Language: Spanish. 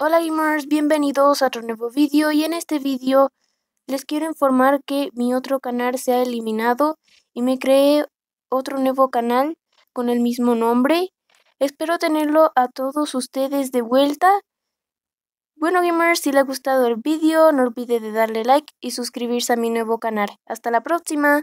Hola gamers, bienvenidos a otro nuevo vídeo y en este vídeo les quiero informar que mi otro canal se ha eliminado y me creé otro nuevo canal con el mismo nombre. Espero tenerlo a todos ustedes de vuelta. Bueno gamers, si les ha gustado el vídeo no olvide de darle like y suscribirse a mi nuevo canal. Hasta la próxima.